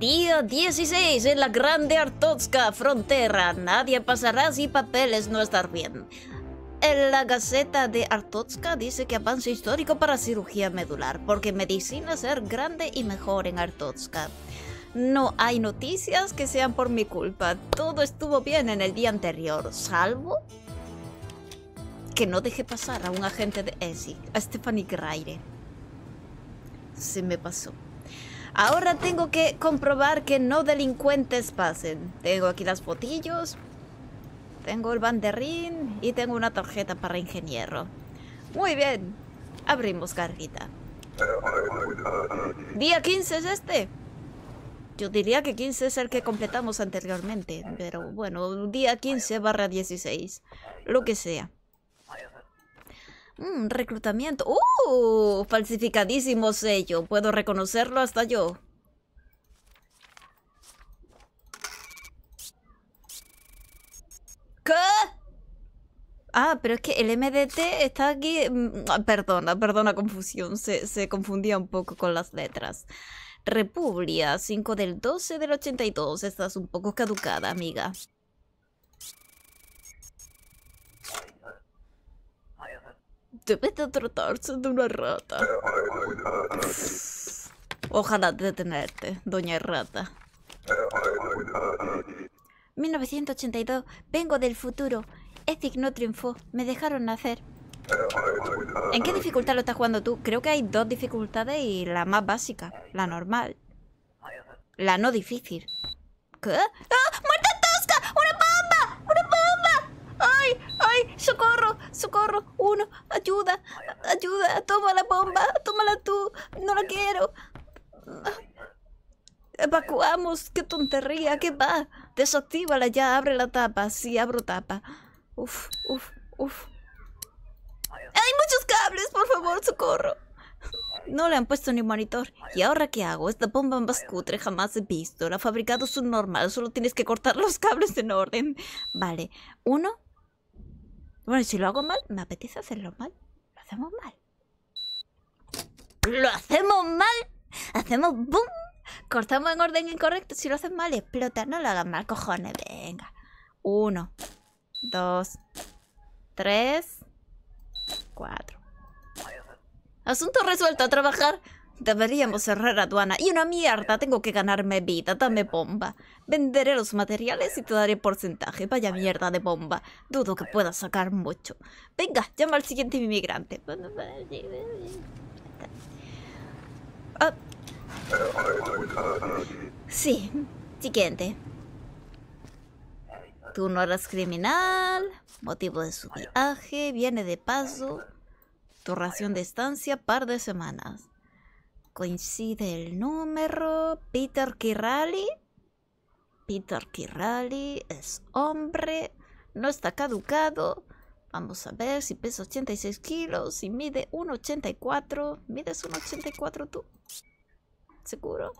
Día 16 en la Grande Artotska frontera. Nadie pasará si papeles no estar bien. En la Gaceta de Artotska dice que avance histórico para cirugía medular, porque medicina ser grande y mejor en Artotska. No hay noticias que sean por mi culpa. Todo estuvo bien en el día anterior, salvo que no dejé pasar a un agente de ESI, a Stephanie Graire. Se me pasó. Ahora tengo que comprobar que no delincuentes pasen. Tengo aquí las botillos. Tengo el banderín. Y tengo una tarjeta para ingeniero. Muy bien. Abrimos garrita. Día 15 es este. Yo diría que 15 es el que completamos anteriormente, pero bueno, día 15 barra 16, lo que sea. Mm, reclutamiento. ¡Uh! Falsificadísimo sello. Puedo reconocerlo hasta yo. ¿Qué? Ah, pero es que el MDT está aquí... Mm, ah, perdona, perdona confusión. Se, confundía un poco con las letras. República, 5 del 12 del 82. Estás un poco caducada, amiga. Debe de tratarse de una rata. Ojalá detenerte, doña rata. 1982, vengo del futuro. Ethic no triunfó, me dejaron nacer. ¿En qué dificultad lo estás jugando tú? Creo que hay dos dificultades y la más básica, la normal. La no difícil. ¿Qué? ¡Ah! ¡Socorro! ¡Socorro! ¡Uno! ¡Ayuda! ¡Ayuda! ¡Toma la bomba! ¡Tómala tú! ¡No la quiero! ¡Evacuamos! ¡Qué tontería! ¿Qué va? Desactívala ya, abre la tapa. Sí, abro tapa. Uf, uf, uf. ¡Hay muchos cables! ¡Por favor, socorro! No le han puesto ni monitor. ¿Y ahora qué hago? Esta bomba más cutre jamás he visto. La fabricado su normal. Solo tienes que cortar los cables en orden. Vale. Uno, bueno, si lo hago mal, me apetece hacerlo mal. Lo hacemos mal. Lo hacemos mal. Hacemos boom. Cortamos en orden incorrecto. Si lo haces mal, explota. No lo hagas mal, cojones. Venga. Uno, dos, tres, cuatro. Asunto resuelto a trabajar. Deberíamos cerrar aduana. Y una mierda, tengo que ganarme vida. Dame bomba. Venderé los materiales y te daré porcentaje. Vaya mierda de bomba. Dudo que pueda sacar mucho. Venga, llama al siguiente inmigrante. Ah. Sí, siguiente. Tú no eres criminal. Motivo de su viaje. Viene de paso. Tu ración de estancia, par de semanas coincide el número. Peter Kirali. Peter Kirali es hombre. No está caducado. Vamos a ver si pesa 86 kilos. Y mide 1,84. ¿Mides 1,84 tú? ¿Seguro?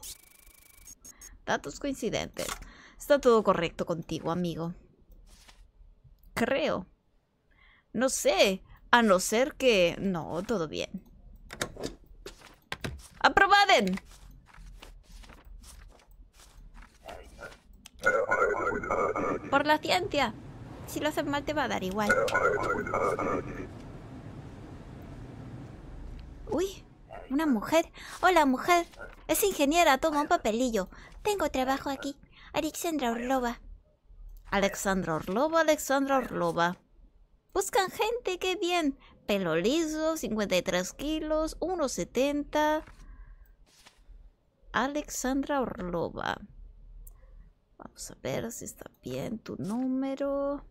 Datos coincidentes. Está todo correcto contigo, amigo. Creo. No sé. A no ser que... No, todo bien. ¡Aprobaden! Por la ciencia. Si lo hacen mal te va a dar igual. Uy, una mujer. Hola mujer. Es ingeniera, toma un papelillo. Tengo trabajo aquí. Alexandra Orlova. Alexandra Orlova, Alexandra Orlova. Buscan gente, qué bien. Pelo liso, 53 kilos, 1,70. Alexandra Orlova. Vamos a ver si está bien tu número.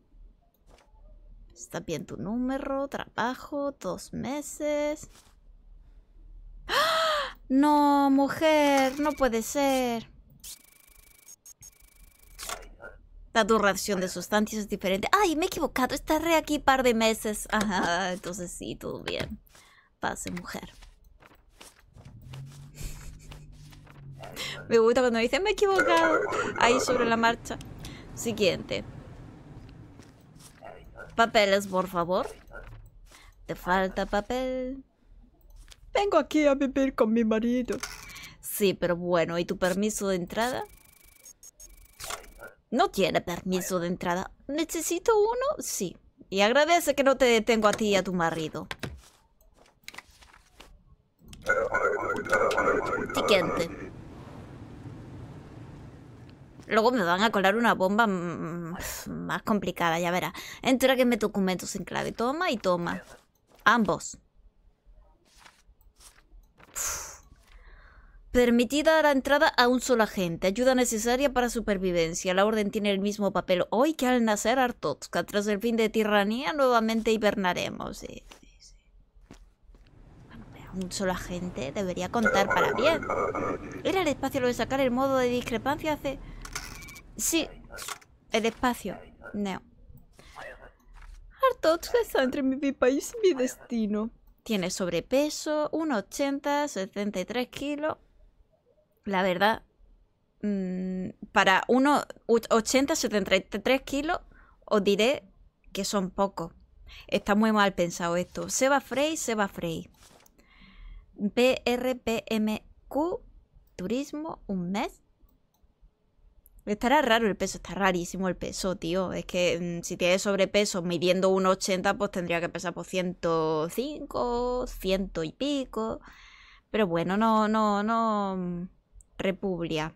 Está bien tu número, trabajo, dos meses. ¡Ah! No, mujer, no puede ser. La duración de sustancias es diferente. ¡Ay, me he equivocado! Estaré aquí un par de meses. entonces sí, todo bien. Pase, mujer. Me gusta cuando me dicen me he equivocado. Ahí sobre la marcha. Siguiente. Papeles, por favor. Te falta papel. Vengo aquí a vivir con mi marido. Sí, pero bueno, ¿y tu permiso de entrada? No tiene permiso de entrada. ¿Necesito uno? Sí. Y agradece que no te detengo a ti y a tu marido. Siguiente. Luego me van a colar una bomba más complicada, ya verás. me documentos en clave. Toma y toma. Ambos. Permitida la entrada a un solo agente. Ayuda necesaria para supervivencia. La orden tiene el mismo papel hoy que al nacer Artotska. Tras el fin de tiranía, nuevamente hibernaremos. un solo agente debería contar para bien. Era el espacio lo de sacar el modo de discrepancia hace... Sí. El espacio. No. harto está entre mi país y mi destino. Tiene sobrepeso, 1,80, 73 kilos. La verdad, mmm, para 1,80, 73 kilos, os diré que son pocos. Está muy mal pensado esto. Se va Seba Frey, Seba Frey. PRPMQ, turismo, un mes. Estará raro el peso, está rarísimo el peso, tío. Es que mm, si tienes sobrepeso midiendo 1,80, pues tendría que pesar por pues, 105, ciento y pico. Pero bueno, no, no, no. Mm, Republia.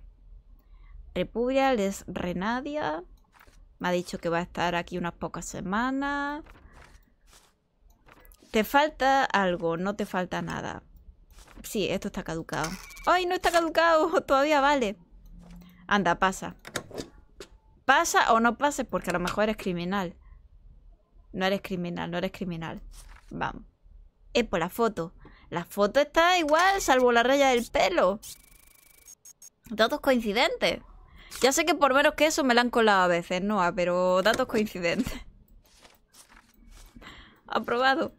Republia les Renadia. Me ha dicho que va a estar aquí unas pocas semanas. Te falta algo, no te falta nada. Sí, esto está caducado. ¡Ay, no está caducado! Todavía vale. Anda, pasa. Pasa o no pase porque a lo mejor eres criminal. No eres criminal, no eres criminal. Vamos. Eh, por pues la foto. La foto está igual, salvo la raya del pelo. Datos coincidentes. Ya sé que por menos que eso me la han colado a veces, Noah, pero datos coincidentes. Aprobado.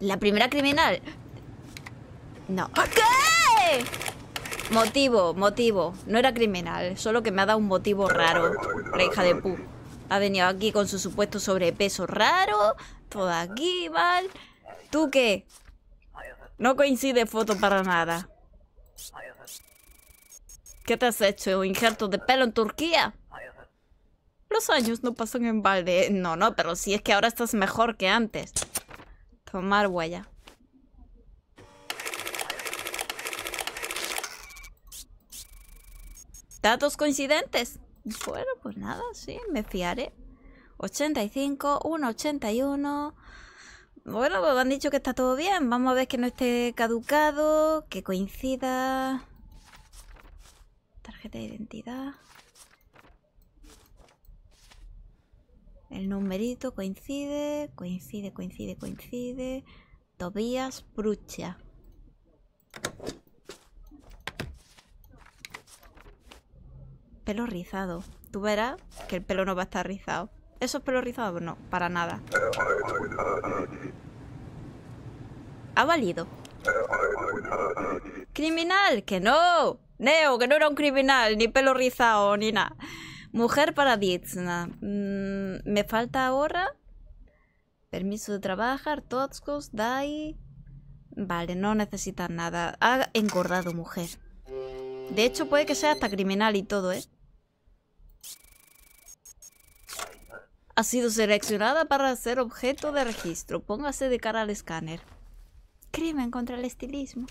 La primera criminal. No. ¿Qué? Motivo, motivo. No era criminal, solo que me ha dado un motivo raro. La hija de Pu. Ha venido aquí con su supuesto sobrepeso raro. Todo aquí, mal. ¿Tú qué? No coincide foto para nada. ¿Qué te has hecho? ¿Un injerto de pelo en Turquía? Los años no pasan en balde. No, no, pero si es que ahora estás mejor que antes. Tomar huella. Datos coincidentes. Bueno, pues nada, sí, me fiaré. 85, 1,81. Bueno, pues han dicho que está todo bien. Vamos a ver que no esté caducado, que coincida. Tarjeta de identidad. El numerito coincide, coincide, coincide, coincide. Tobías Brucha. pelo rizado. Tú verás que el pelo no va a estar rizado. Esos pelos rizados no, para nada. Ha valido. ¡Criminal! ¡Que no! Neo, que no era un criminal, ni pelo rizado, ni nada. Mujer para nada. Mm, me falta ahora. Permiso de trabajar, Totscos, Dai. Vale, no necesitas nada. Ha engordado, mujer. De hecho, puede que sea hasta criminal y todo, ¿eh? Ha sido seleccionada para ser objeto de registro. Póngase de cara al escáner. Crimen contra el estilismo.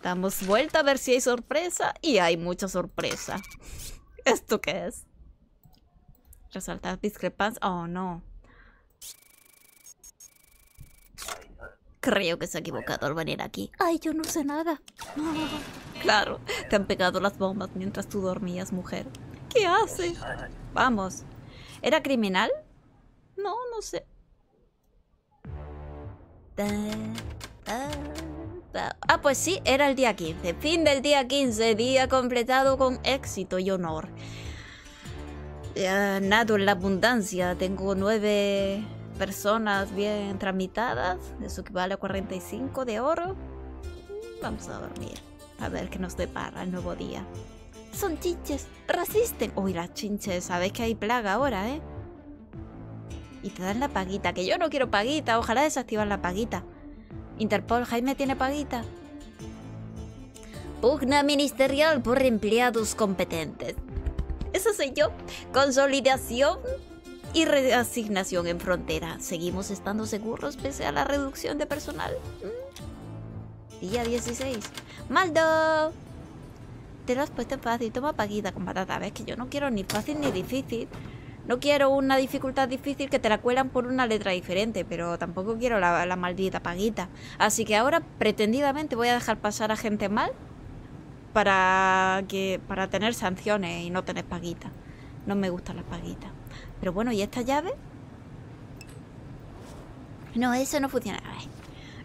Damos vuelta a ver si hay sorpresa. Y hay mucha sorpresa. ¿Esto qué es? Resaltar discrepancia. Oh, no. Creo que se ha equivocado al venir aquí. Ay, yo no sé nada. Claro, te han pegado las bombas mientras tú dormías, mujer. ¿Qué haces? Vamos. ¿Era criminal? No, no sé. Ah, pues sí, era el día 15. Fin del día 15, día completado con éxito y honor. nado en la abundancia, tengo nueve personas bien tramitadas, eso equivale a 45 de oro. Mm, vamos a dormir, a ver qué nos depara el nuevo día. Son chinches, resisten. Uy, las chinches, sabes que hay plaga ahora, ¿eh? Y te dan la paguita, que yo no quiero paguita, ojalá desactivar la paguita. Interpol, Jaime tiene paguita. Pugna ministerial por empleados competentes. Eso soy yo. Consolidación y reasignación en frontera. ¿Seguimos estando seguros pese a la reducción de personal? Mm. Día 16. ¡Maldo! Te lo has puesto en fácil. Toma paguita con patata. Ves que yo no quiero ni fácil ni difícil. No quiero una dificultad difícil que te la cuelan por una letra diferente, pero tampoco quiero la, maldita paguita. Así que ahora pretendidamente voy a dejar pasar a gente mal para que para tener sanciones y no tener paguita. No me gustan las paguitas. Pero bueno, ¿y esta llave? No, eso no funciona.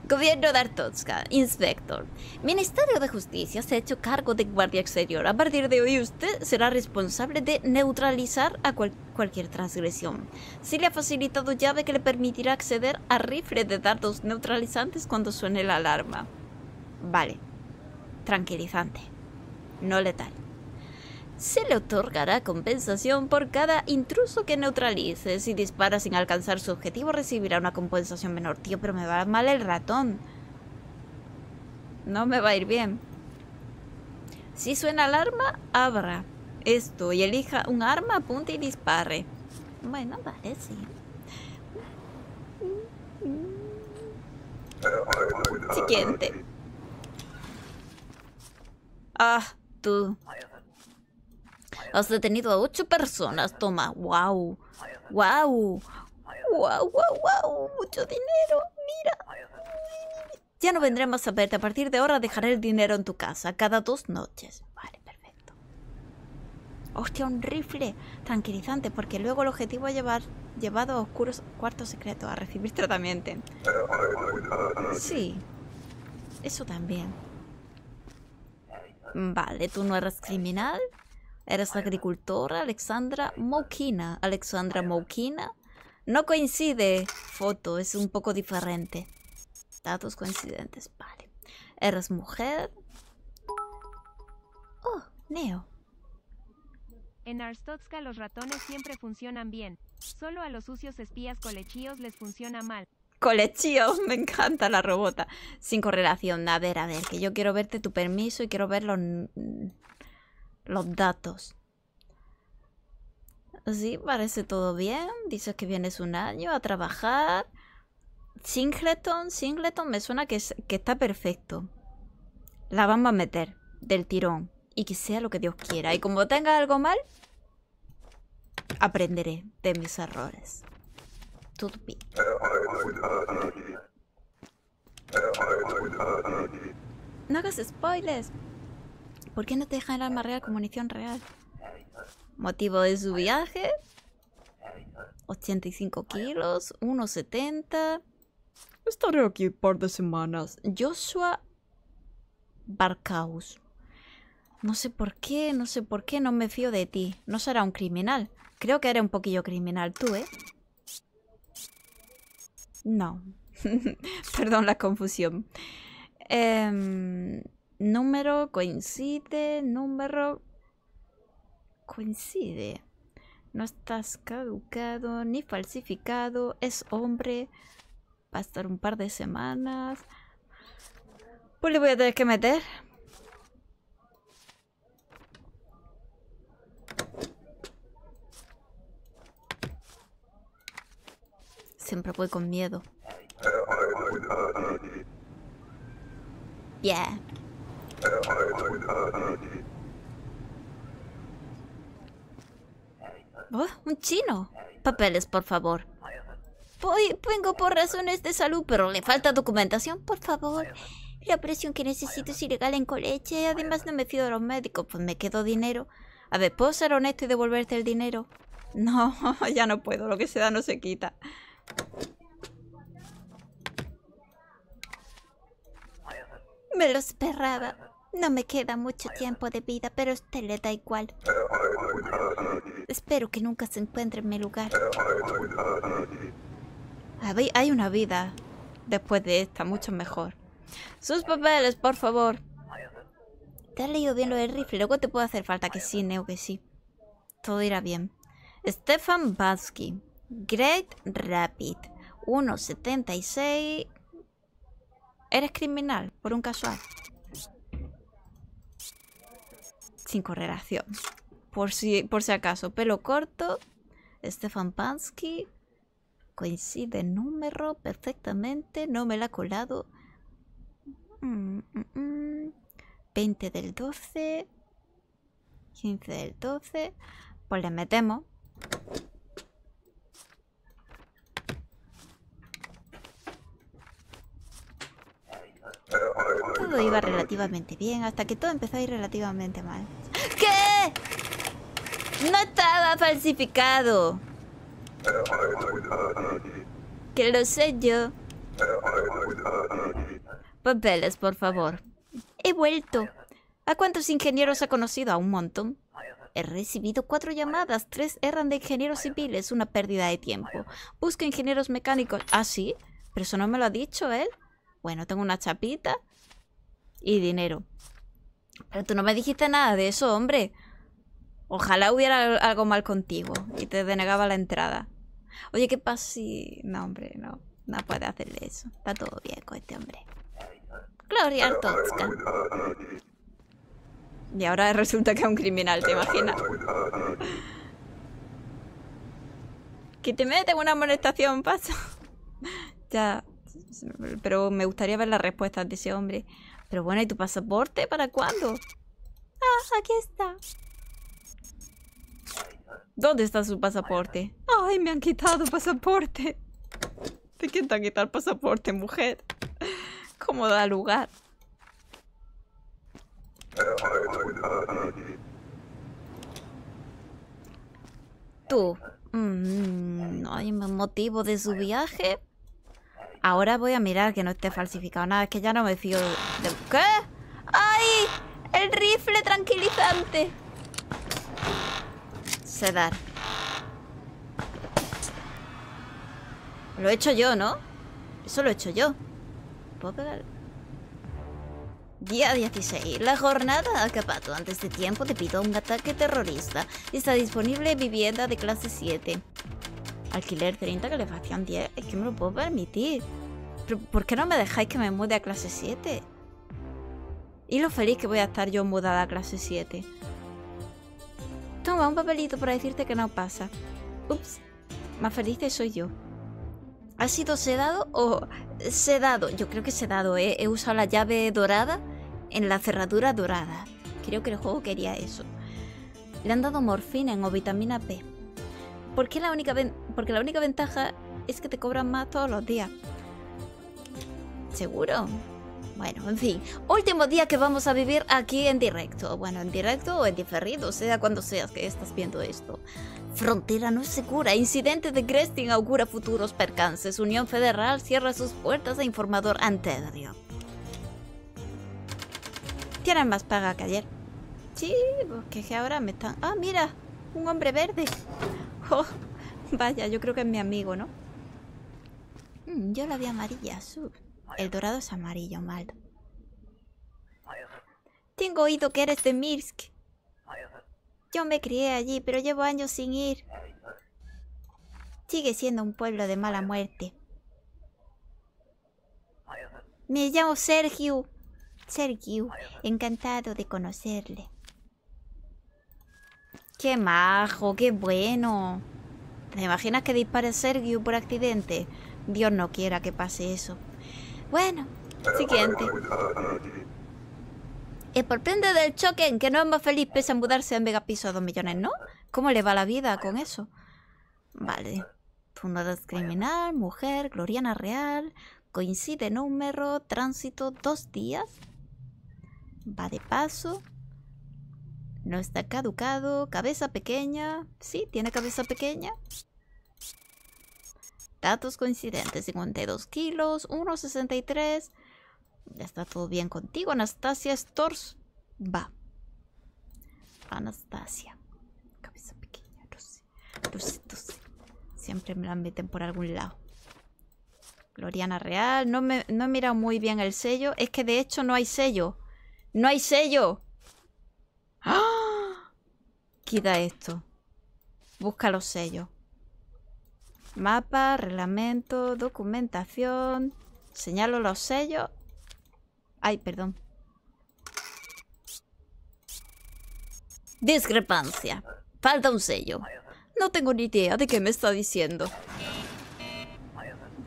Gobierno de Artotska, inspector. Ministerio de Justicia se ha hecho cargo de Guardia Exterior. A partir de hoy usted será responsable de neutralizar a cualquier transgresión. Sí le ha facilitado llave que le permitirá acceder a rifles de dardos neutralizantes cuando suene la alarma. Vale. Tranquilizante. No letal se le otorgará compensación por cada intruso que neutralice. Si dispara sin alcanzar su objetivo, recibirá una compensación menor. Tío, pero me va mal el ratón. No me va a ir bien. Si suena alarma, abra esto y elija un arma, apunte y dispare. Bueno, vale, sí. Siguiente. Ah, tú. Has detenido a ocho personas. Toma. Wow. Wow. Wow, wow, wow. Mucho dinero. Mira. Ya no vendré más a verte. A partir de ahora dejaré el dinero en tu casa cada dos noches. Vale, perfecto. Hostia, un rifle. Tranquilizante, porque luego el objetivo es llevar llevado a oscuros cuartos secretos a recibir tratamiento. Sí. Eso también. Vale, tú no eres criminal. Eres agricultora Alexandra Moukina. Alexandra Moukina. No coincide foto, es un poco diferente. Datos coincidentes, vale. Eres mujer. Oh, Neo. En Arstotska los ratones siempre funcionan bien. Solo a los sucios espías colechíos les funciona mal. Colechíos, me encanta la robota. Sin correlación. A ver, a ver, que yo quiero verte tu permiso y quiero ver los datos. Sí, parece todo bien. Dices que vienes un año a trabajar. Singleton, Singleton me suena que, está perfecto. La vamos a meter del tirón y que sea lo que Dios quiera. Y como tenga algo mal, aprenderé de mis errores. Todo No hagas spoilers. ¿Por qué no te dejan el arma real con munición real? Motivo de su viaje. 85 kilos, 1,70. Estaré aquí un par de semanas. Joshua Barcaus. No sé por qué, no sé por qué no me fío de ti. No será un criminal. Creo que era un poquillo criminal tú, ¿eh? No. Perdón la confusión. Eh, número coincide, número coincide. No estás caducado ni falsificado, es hombre. Va a estar un par de semanas. Pues le voy a tener que meter. Siempre voy con miedo. Yeah. Oh, un chino. Papeles, por favor. Voy, vengo por razones de salud, pero le falta documentación, por favor. La presión que necesito es ilegal en coleche. Además, no me fío de los médicos, pues me quedo dinero. A ver, ¿puedo ser honesto y devolverte el dinero? No, ya no puedo. Lo que se da no se quita. Me lo esperaba. No me queda mucho tiempo de vida, pero a usted le da igual. Espero que nunca se encuentre en mi lugar. Hay una vida después de esta, mucho mejor. Sus papeles, por favor. Te has leído bien lo del rifle, luego te puede hacer falta que sí, Neo, que sí. Todo irá bien. Stefan Batsky, Great Rapid, 1.76. Eres criminal, por un casual sin correlación. Por si, por si acaso, pelo corto, Stefan Pansky, coincide número perfectamente, no me la ha colado. 20 mm, mm, mm. del 12, 15 del 12, pues le metemos iba relativamente bien hasta que todo empezó a ir relativamente mal. ¿Qué? No estaba falsificado. Que lo sé yo. Papeles, por favor. He vuelto. ¿A cuántos ingenieros ha conocido? A un montón. He recibido cuatro llamadas, tres eran de ingenieros civiles, una pérdida de tiempo. Busca ingenieros mecánicos. ¿Ah, sí? Pero eso no me lo ha dicho él. Bueno, tengo una chapita y dinero. Pero tú no me dijiste nada de eso, hombre. Ojalá hubiera algo mal contigo y te denegaba la entrada. Oye, ¿qué pasa si...? No, hombre, no. No puede hacerle eso. Está todo bien con este hombre. Gloria Artotska. Y ahora resulta que es un criminal, ¿te imaginas? que te meten una molestación, paso ya. Pero me gustaría ver las respuestas de ese hombre. Pero bueno, ¿y tu pasaporte? ¿Para cuándo? Ah, aquí está. ¿Dónde está su pasaporte? Ay, me han quitado pasaporte. Te quitan quitar pasaporte, mujer. ¿Cómo da lugar? Tú. Mm, no hay motivo de su viaje. Ahora voy a mirar que no esté falsificado nada. Es que ya no me fío de... ¿Qué? ¡Ay! El rifle tranquilizante. Sedar. Lo he hecho yo, ¿no? Eso lo he hecho yo. ¿Puedo pegar? Día 16. La jornada ha acabado antes de tiempo Te pido un ataque terrorista. Está disponible vivienda de clase 7. Alquiler 30, que calefacción 10. Es que me lo puedo permitir. ¿Por qué no me dejáis que me mude a clase 7? Y lo feliz que voy a estar yo mudada a clase 7. Toma un papelito para decirte que no pasa. Ups, más feliz que soy yo. ¿Ha sido sedado o sedado? Yo creo que sedado. ¿eh? He usado la llave dorada en la cerradura dorada. Creo que el juego quería eso. Le han dado morfina o vitamina P. ¿Por qué la única Porque la única ventaja es que te cobran más todos los días. ¿Seguro? Bueno, en fin. Último día que vamos a vivir aquí en directo. Bueno, en directo o en diferido, sea cuando seas que estás viendo esto. Frontera no es segura. Incidente de Gresting augura futuros percances. Unión Federal cierra sus puertas a informador anterior. Tienen más paga que ayer. Sí, porque ahora me están... Ah, mira un hombre verde. Oh, vaya, yo creo que es mi amigo, ¿no? Mm, yo la vi amarilla, azul. El dorado es amarillo, mal. Tengo oído que eres de Mirsk. Yo me crié allí, pero llevo años sin ir. Sigue siendo un pueblo de mala muerte. Me llamo Sergio. Sergio, encantado de conocerle. Qué majo, qué bueno. ¿Te imaginas que dispare Sergio por accidente? Dios no quiera que pase eso. Bueno, siguiente. Es por prende del choque en que no es más feliz pese a mudarse en megapiso a dos millones, ¿no? ¿Cómo le va la vida con eso? Vale. Fundador criminal, mujer, gloriana real, coincide número, tránsito, dos días. Va de paso. No está caducado. Cabeza pequeña. Sí, tiene cabeza pequeña. Datos coincidentes. 52 kilos. 1,63. Está todo bien contigo, Anastasia Stors. Va. Anastasia. Cabeza pequeña. Lucy. Lucy, Lucy. Siempre me la meten por algún lado. Gloriana Real. No, me, no he mirado muy bien el sello. Es que de hecho no hay sello. ¡No hay sello! quita esto. Busca los sellos. Mapa, reglamento, documentación. Señalo los sellos. Ay, perdón. Discrepancia. Falta un sello. No tengo ni idea de qué me está diciendo.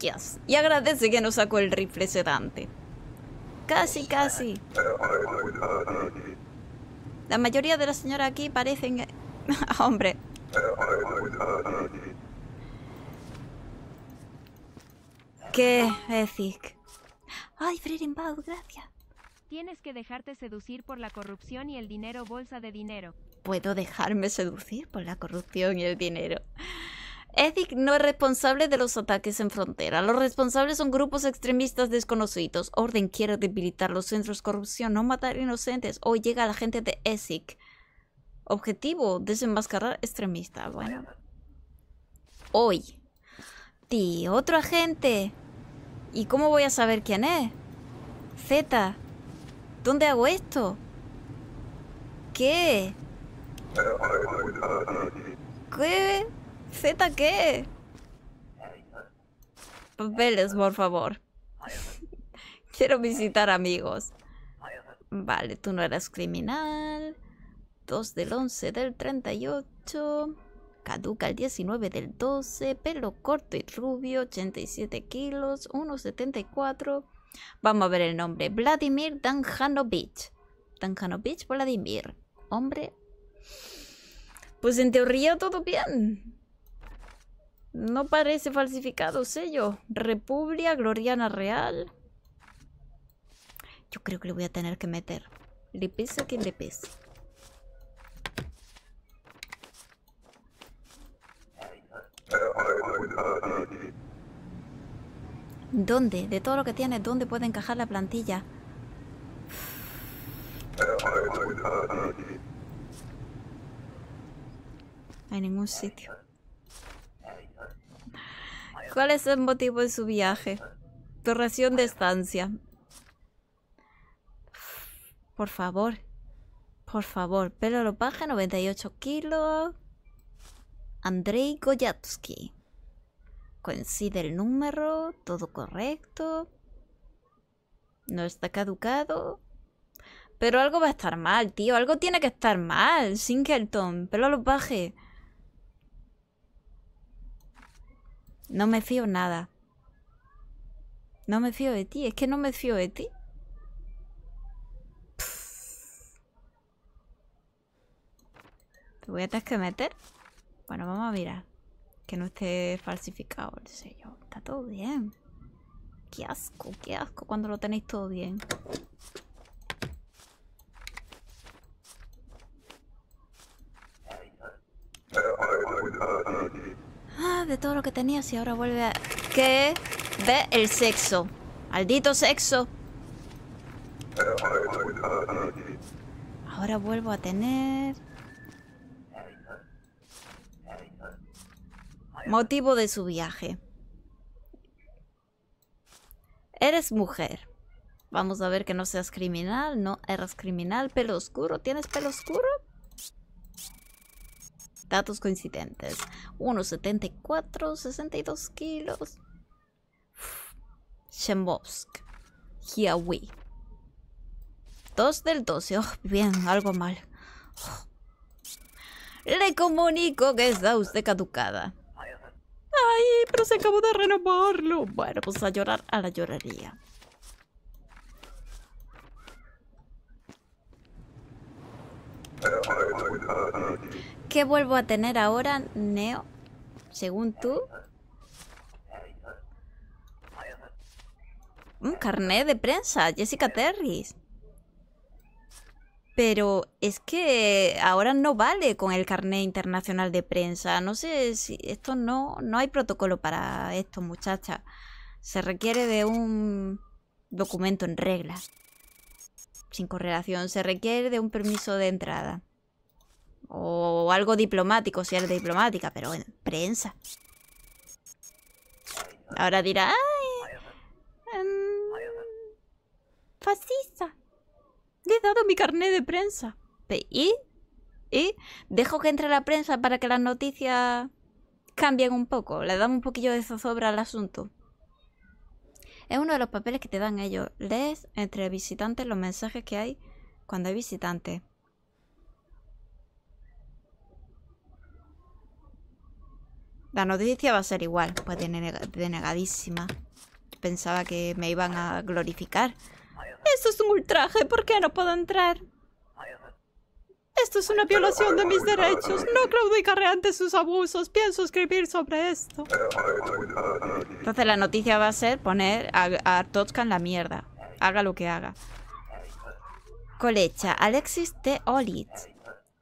Yes. Y agradece que no sacó el rifle sedante. Casi, casi. La mayoría de las señoras aquí parecen Hombre. Qué Ethic? Ay, Frerenbau, gracias. Tienes que dejarte seducir por la corrupción y el dinero bolsa de dinero. Puedo dejarme seducir por la corrupción y el dinero. Ethic no es responsable de los ataques en frontera. Los responsables son grupos extremistas desconocidos. Orden quiere debilitar los centros de corrupción, no matar inocentes. Hoy llega la gente de Ethic. Objetivo, desenmascarar extremista. Pues bueno. Hoy. Ti, otro agente. ¿Y cómo voy a saber quién es? Z. ¿Dónde hago esto? ¿Qué? ¿Qué? ¿Z qué? Papeles, por favor. Quiero visitar amigos. Vale, tú no eres criminal. 2 del 11 del 38, caduca el 19 del 12, pelo corto y rubio, 87 kilos, 1,74. Vamos a ver el nombre, Vladimir Danjanovich. Danjanovich Vladimir, hombre. Pues en teoría todo bien. No parece falsificado sello. República Gloriana Real. Yo creo que le voy a tener que meter. Le pesa quien le pese. ¿Dónde? De todo lo que tienes, ¿dónde puede encajar la plantilla? Hay ningún sitio. ¿Cuál es el motivo de su viaje? Torración de estancia. Por favor. Por favor. Pelo lo paja, 98 kilos. Andrei Goyatsky. Coincide el número, todo correcto. No está caducado. Pero algo va a estar mal, tío. Algo tiene que estar mal. Singleton, pelo a los Baje. No me fío nada. No me fío de ti. Es que no me fío de ti. Te voy a tener que meter. Bueno, vamos a mirar. Que no esté falsificado el sello. Está todo bien. Qué asco, qué asco cuando lo tenéis todo bien. Ah, de todo lo que tenía, si ahora vuelve a... ¿Qué? Ve el sexo. Maldito sexo. Ahora vuelvo a tener... Motivo de su viaje. Eres mujer. Vamos a ver que no seas criminal. No, eras criminal. Pelo oscuro. ¿Tienes pelo oscuro? Datos coincidentes. 1,74, 62 kilos. Shembovsk. Hiawi. 2 del 12. bien, algo mal. Oh. Le comunico que está usted caducada pero se acabó de renovarlo. Bueno, pues a llorar a la llorería. ¿Qué vuelvo a tener ahora, Neo? Según tú. Un carnet de prensa, Jessica Terry pero es que ahora no vale con el carnet internacional de prensa. No sé si esto no, no hay protocolo para esto, muchacha. Se requiere de un documento en regla. Sin correlación. Se requiere de un permiso de entrada. O algo diplomático, si eres diplomática, pero en prensa. Ahora dirá... ¡Ay! Em, fascista he dado mi carnet de prensa. ¿Y? ¿Y? Dejo que entre la prensa para que las noticias cambien un poco, le dan un poquillo de zozobra al asunto. Es uno de los papeles que te dan ellos. Lees entre visitantes los mensajes que hay cuando hay visitantes. La noticia va a ser igual, pues denegadísima. Pensaba que me iban a glorificar ¡Esto es un ultraje. ¿Por qué no puedo entrar? Esto es una violación de mis derechos. No claudicaré ante sus abusos. Pienso escribir sobre esto. Entonces la noticia va a ser poner a, a en la mierda. Haga lo que haga. Colecha. Alexis de Olitz.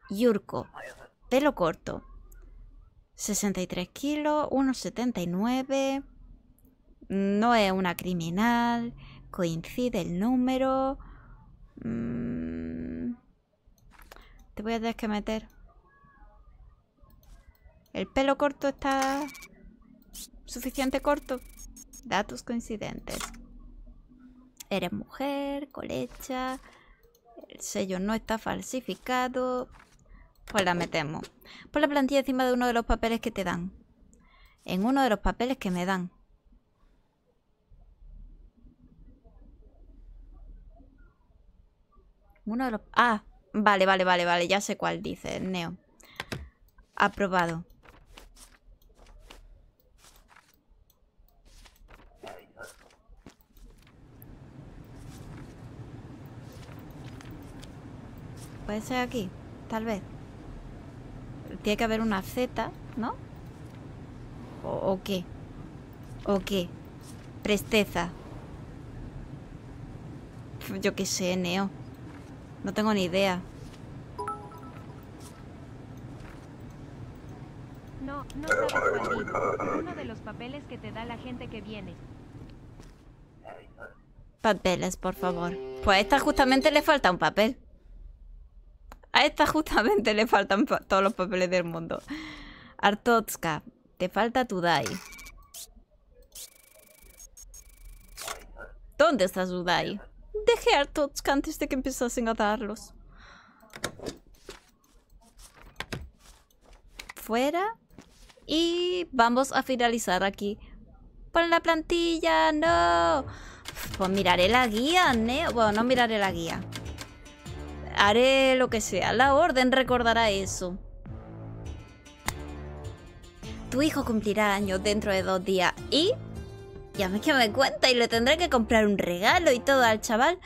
Yurko. Pelo corto. 63 kilos. 1,79. No es una criminal coincide el número. Mm, te voy a tener que meter. El pelo corto está suficiente corto. Datos coincidentes. Eres mujer, colecha. El sello no está falsificado. Pues la metemos. Pon la plantilla encima de uno de los papeles que te dan. En uno de los papeles que me dan. Ah, vale, vale, vale, vale. Ya sé cuál dice, Neo. Aprobado. Puede ser aquí, tal vez. Tiene que haber una Z, ¿no? ¿O, o qué? ¿O qué? Presteza. Yo qué sé, Neo. No tengo ni idea. No, no sabes Uno de los papeles que te da la gente que viene. Papeles, por favor. Pues a esta justamente le falta un papel. A esta justamente le faltan todos los papeles del mundo. Artotska, te falta tu Dai. ¿Dónde está su Dai? dejé todos antes de que empezasen a darlos. Fuera. Y vamos a finalizar aquí. Pon la plantilla, no. Pues miraré la guía, ¿no? Bueno, no miraré la guía. Haré lo que sea. La orden recordará eso. Tu hijo cumplirá años dentro de dos días y ya me que me cuenta y le tendré que comprar un regalo y todo al chaval.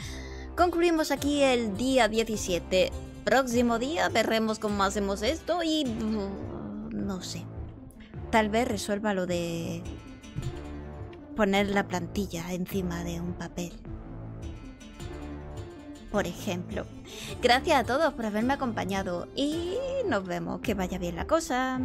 Concluimos aquí el día 17. Próximo día veremos cómo hacemos esto y... Mm, no sé. Tal vez resuelva lo de... Poner la plantilla encima de un papel por ejemplo. Gracias a todos por haberme acompañado y nos vemos. Que vaya bien la cosa.